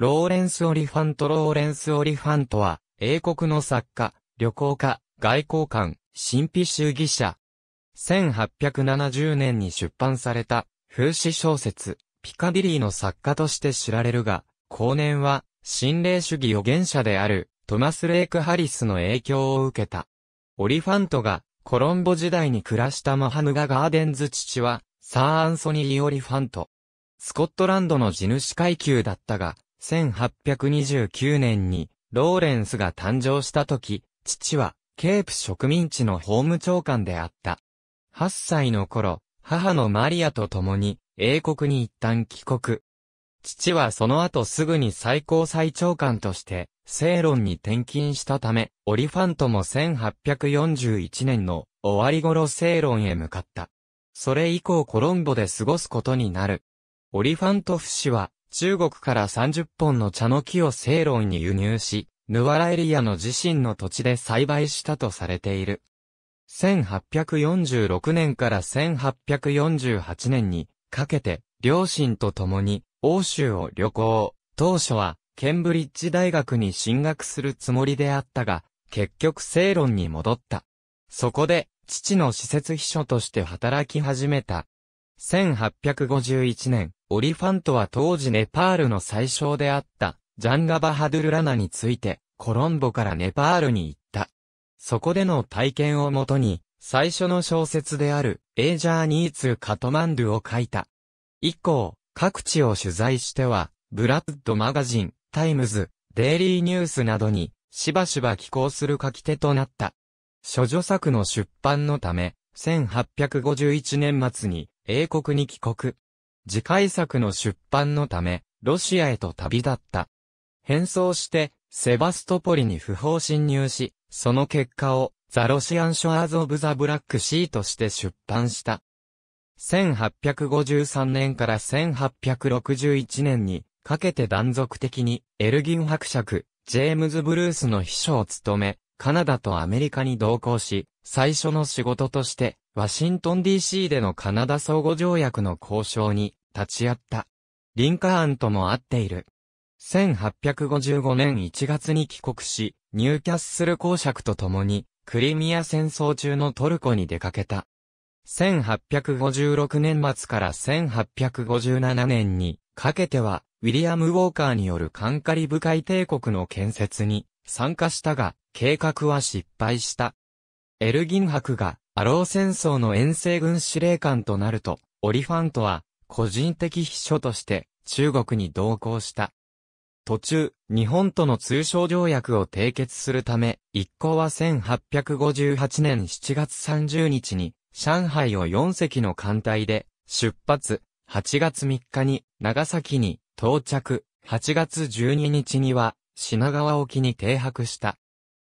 ローレンス・オリファント・ローレンス・オリファントは、英国の作家、旅行家、外交官、神秘主義者。1870年に出版された、風刺小説、ピカディリーの作家として知られるが、後年は、心霊主義予言者である、トマス・レイク・ハリスの影響を受けた。オリファントが、コロンボ時代に暮らしたマハヌガ・ガーデンズ父は、サー・アンソニー・オリファント。スコットランドの地主階級だったが、1829年に、ローレンスが誕生した時、父は、ケープ植民地の法務長官であった。8歳の頃、母のマリアと共に、英国に一旦帰国。父はその後すぐに最高裁長官として、セーロンに転勤したため、オリファントも1841年の終わり頃セーロンへ向かった。それ以降コロンボで過ごすことになる。オリファントフ氏は、中国から30本の茶の木をセイロンに輸入し、ヌワラエリアの自身の土地で栽培したとされている。1846年から1848年にかけて、両親と共に欧州を旅行。当初は、ケンブリッジ大学に進学するつもりであったが、結局セイロンに戻った。そこで、父の施設秘書として働き始めた。1851年、オリファントは当時ネパールの最小であった、ジャンガバハドゥルラナについて、コロンボからネパールに行った。そこでの体験をもとに、最初の小説である、エージャーニーツカトマンドゥを書いた。以降、各地を取材しては、ブラッドマガジン、タイムズ、デイリーニュースなどに、しばしば寄稿する書き手となった。諸女作の出版のため、1851年末に英国に帰国。次回作の出版のため、ロシアへと旅立った。変装して、セバストポリに不法侵入し、その結果を、ザ・ロシアン・ショアーズ・オブ・ザ・ブラック・シーとして出版した。1853年から1861年にかけて断続的にエルギン伯爵、ジェームズ・ブルースの秘書を務め、カナダとアメリカに同行し、最初の仕事としてワシントン DC でのカナダ相互条約の交渉に立ち会った。リンカーンとも会っている。1855年1月に帰国し、ニューキャッスル公爵と共に、クリミア戦争中のトルコに出かけた。1856年末から1857年にかけては、ウィリアム・ウォーカーによるカンカリ部会帝国の建設に参加したが、計画は失敗した。エルギン博がアロー戦争の遠征軍司令官となると、オリファントは、個人的秘書として、中国に同行した。途中、日本との通商条約を締結するため、一行は1858年7月30日に、上海を4隻の艦隊で、出発、8月3日に、長崎に、到着、8月12日には、品川沖に停泊した。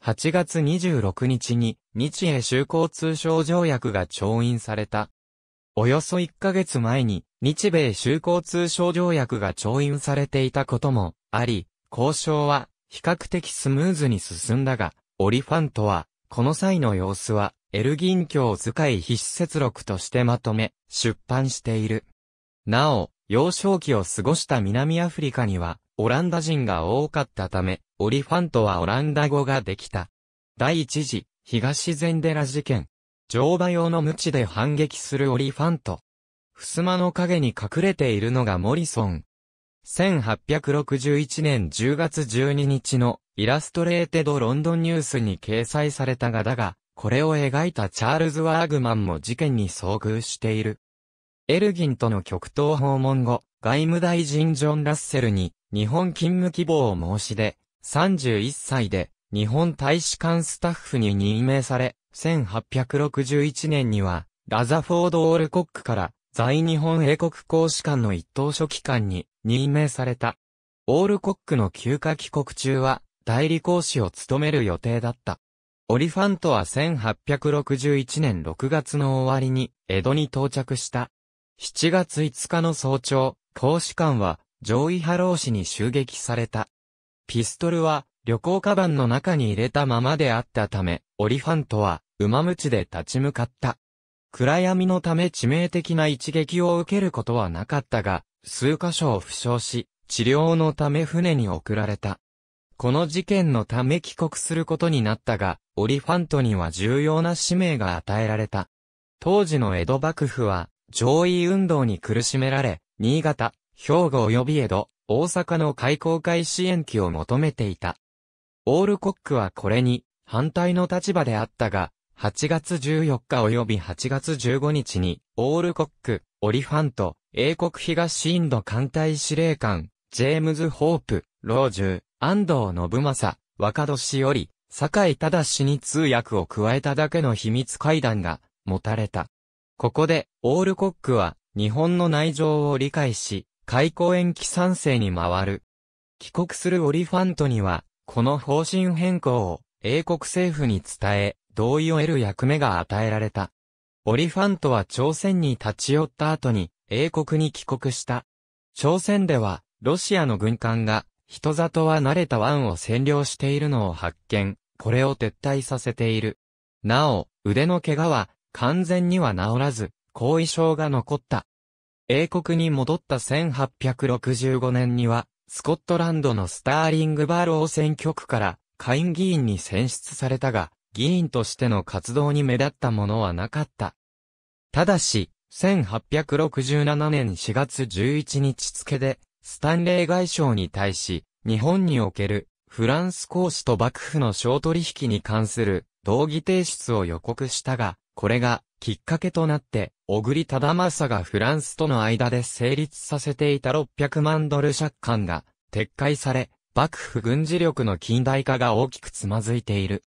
8月26日に日英修好通商条約が調印された。およそ1ヶ月前に日米修好通商条約が調印されていたこともあり、交渉は比較的スムーズに進んだが、オリファントは、この際の様子は、エルギン教図解必死節録としてまとめ、出版している。なお、幼少期を過ごした南アフリカには、オランダ人が多かったため、オリファントはオランダ語ができた。第一次、東ゼンデラ事件。乗馬用の無知で反撃するオリファント。襖の影に隠れているのがモリソン。1861年10月12日のイラストレーテドロンドンニュースに掲載されたがだが、これを描いたチャールズ・ワーグマンも事件に遭遇している。エルギンとの極東訪問後、外務大臣ジョン・ラッセルに日本勤務希望を申し出、31歳で、日本大使館スタッフに任命され、1861年には、ラザフォード・オールコックから、在日本英国公使館の一等書記官に任命された。オールコックの休暇帰国中は、代理公使を務める予定だった。オリファントは1861年6月の終わりに、江戸に到着した。7月5日の早朝、公使館は、上位波浪士に襲撃された。ピストルは旅行カバンの中に入れたままであったため、オリファントは馬鞭で立ち向かった。暗闇のため致命的な一撃を受けることはなかったが、数箇所を負傷し、治療のため船に送られた。この事件のため帰国することになったが、オリファントには重要な使命が与えられた。当時の江戸幕府は、上位運動に苦しめられ、新潟、兵庫及び江戸、大阪の開港会支援機を求めていた。オールコックはこれに反対の立場であったが、8月14日及び8月15日に、オールコック、オリファント、英国東インド艦隊司令官、ジェームズ・ホープ、老中、安藤信正、若年より、酒井忠に通訳を加えただけの秘密会談が、持たれた。ここで、オールコックは、日本の内情を理解し、開口延期賛成に回る。帰国するオリファントには、この方針変更を英国政府に伝え、同意を得る役目が与えられた。オリファントは朝鮮に立ち寄った後に、英国に帰国した。朝鮮では、ロシアの軍艦が、人里は慣れた湾を占領しているのを発見、これを撤退させている。なお、腕の怪我は、完全には治らず、後遺症が残った。英国に戻った1865年には、スコットランドのスターリングバーロー選挙区から下院議員に選出されたが、議員としての活動に目立ったものはなかった。ただし、1867年4月11日付で、スタンレー外相に対し、日本におけるフランス公使と幕府の小取引に関する同義提出を予告したが、これがきっかけとなって、小栗忠政がフランスとの間で成立させていた600万ドル借款が撤回され、幕府軍事力の近代化が大きくつまずいている。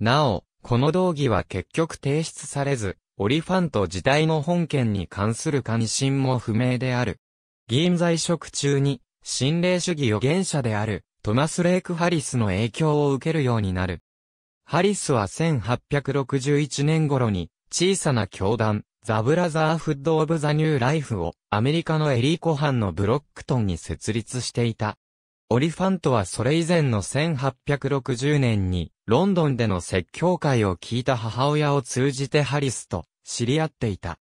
なお、この動議は結局提出されず、オリファント自体の本件に関する関心も不明である。議員在職中に、心霊主義予言者である、トマス・レイク・ハリスの影響を受けるようになる。ハリスは1861年頃に、小さな教団、ザ・ブラザーフッド・オブ・ザ・ニュー・ライフをアメリカのエリー湖畔のブロックトンに設立していた。オリファントはそれ以前の1860年にロンドンでの説教会を聞いた母親を通じてハリスと知り合っていた。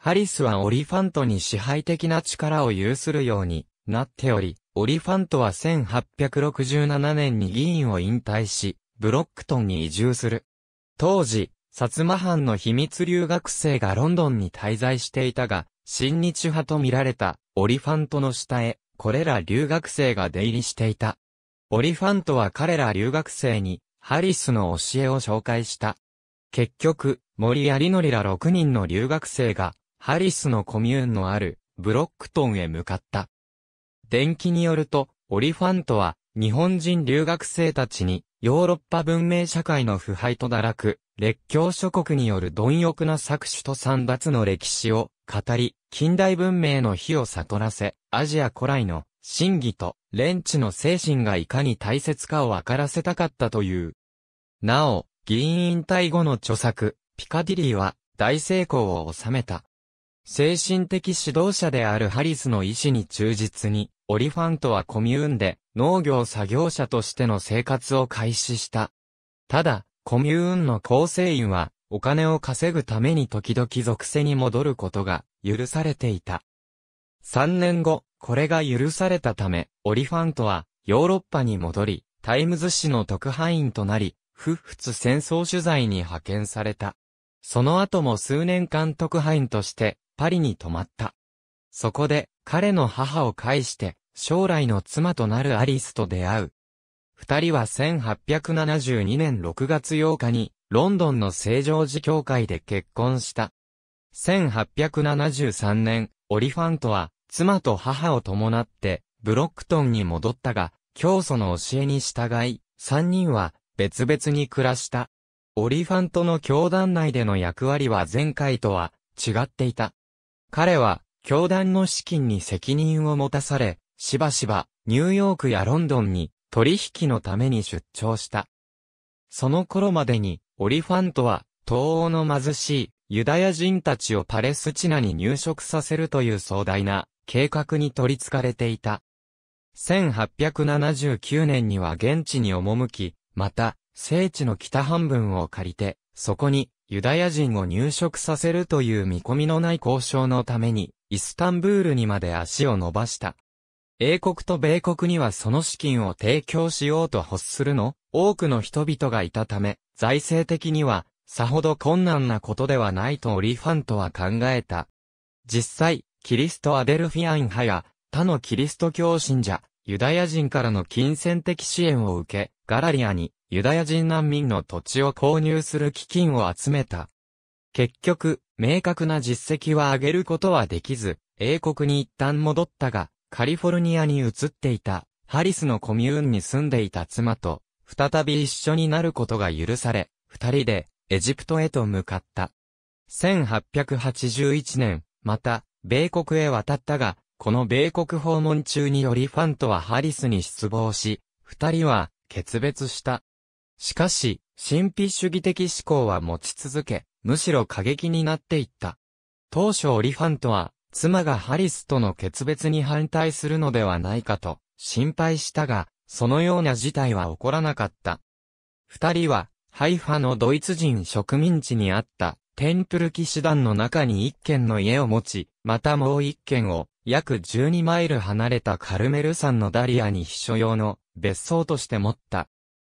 ハリスはオリファントに支配的な力を有するようになっており、オリファントは1867年に議員を引退し、ブロックトンに移住する。当時、薩摩藩の秘密留学生がロンドンに滞在していたが、親日派と見られたオリファントの下へ、これら留学生が出入りしていた。オリファントは彼ら留学生に、ハリスの教えを紹介した。結局、森有則ら6人の留学生が、ハリスのコミューンのある、ブロックトンへ向かった。伝記によると、オリファントは、日本人留学生たちに、ヨーロッパ文明社会の腐敗と堕落、列強諸国による貪欲な搾取と散奪の歴史を語り、近代文明の火を悟らせ、アジア古来の真偽とレンチの精神がいかに大切かを分からせたかったという。なお、議員引退後の著作、ピカディリーは大成功を収めた。精神的指導者であるハリスの意思に忠実に、オリファントはコミューンで農業作業者としての生活を開始した。ただ、コミューンの構成員は、お金を稼ぐために時々属性に戻ることが許されていた。3年後、これが許されたため、オリファントはヨーロッパに戻り、タイムズ紙の特派員となり、不仏戦争取材に派遣された。その後も数年間特派員として、パリに泊まった。そこで、彼の母を介して、将来の妻となるアリスと出会う。二人は1872年6月8日に、ロンドンの聖ジョージ教会で結婚した。1873年、オリファントは、妻と母を伴って、ブロックトンに戻ったが、教祖の教えに従い、三人は、別々に暮らした。オリファントの教団内での役割は前回とは、違っていた。彼は、教団の資金に責任を持たされ、しばしば、ニューヨークやロンドンに、取引のために出張した。その頃までに、オリファントは、東欧の貧しい、ユダヤ人たちをパレスチナに入植させるという壮大な、計画に取り憑かれていた。1879年には現地に赴き、また、聖地の北半分を借りて、そこに、ユダヤ人を入植させるという見込みのない交渉のために、イスタンブールにまで足を伸ばした。英国と米国にはその資金を提供しようと欲するの、多くの人々がいたため、財政的には、さほど困難なことではないとオリファントは考えた。実際、キリストアデルフィアン派や、他のキリスト教信者、ユダヤ人からの金銭的支援を受け、ガラリアにユダヤ人難民の土地を購入する基金を集めた。結局、明確な実績は上げることはできず、英国に一旦戻ったが、カリフォルニアに移っていた、ハリスのコミューンに住んでいた妻と、再び一緒になることが許され、二人で、エジプトへと向かった。1881年、また、米国へ渡ったが、この米国訪問中によりファントはハリスに失望し、二人は決別した。しかし、神秘主義的思考は持ち続け、むしろ過激になっていった。当初オリファントは、妻がハリスとの決別に反対するのではないかと心配したが、そのような事態は起こらなかった。二人は、ハイファのドイツ人植民地にあったテンプル騎士団の中に一軒の家を持ち、またもう一軒を約12マイル離れたカルメル山のダリアに秘書用の別荘として持った。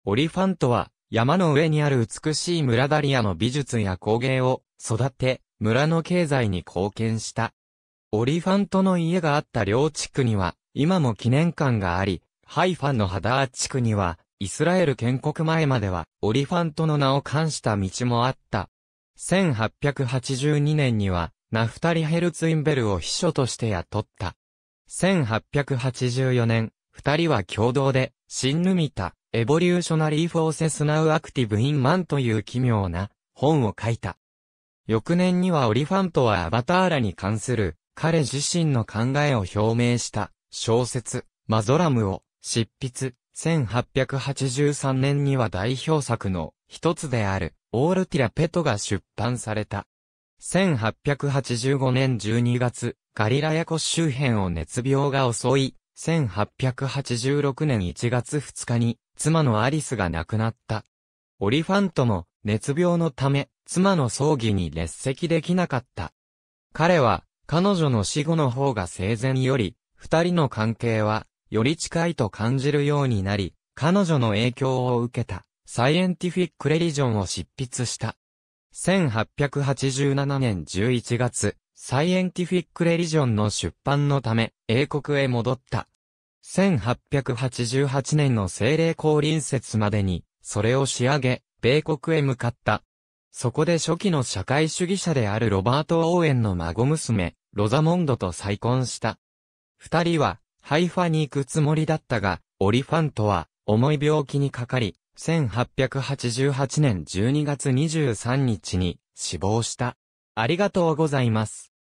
オリファントは、山の上にある美しい村ダリアの美術や工芸を育て、村の経済に貢献した。オリファントの家があった両地区には、今も記念館があり、ハイファンのハダー地区には、イスラエル建国前までは、オリファントの名を冠した道もあった。1882年には、ナフタリ・ヘルツインベルを秘書として雇った。1884年、二人は共同で、新ヌミタ、エボリューショナリー・フォーセス・ナウ・アクティブ・イン・マンという奇妙な本を書いた。翌年にはオリファントはアバターラに関する彼自身の考えを表明した小説マゾラムを執筆。1883年には代表作の一つであるオールティラペトが出版された。1885年12月、ガリラヤ湖周辺を熱病が襲い、1886年1月2日に妻のアリスが亡くなった。オリファントも熱病のため、妻の葬儀に列席できなかった。彼は、彼女の死後の方が生前より、二人の関係は、より近いと感じるようになり、彼女の影響を受けた、サイエンティフィック・レリジョンを執筆した。1887年11月、サイエンティフィック・レリジョンの出版のため、英国へ戻った。1888年の精霊降臨節までに、それを仕上げ、米国へ向かった。そこで初期の社会主義者であるロバート・オーエンの孫娘、ロザモンドと再婚した。二人は、ハイファに行くつもりだったが、オリファントは、重い病気にかかり、1888年12月23日に死亡した。ありがとうございます。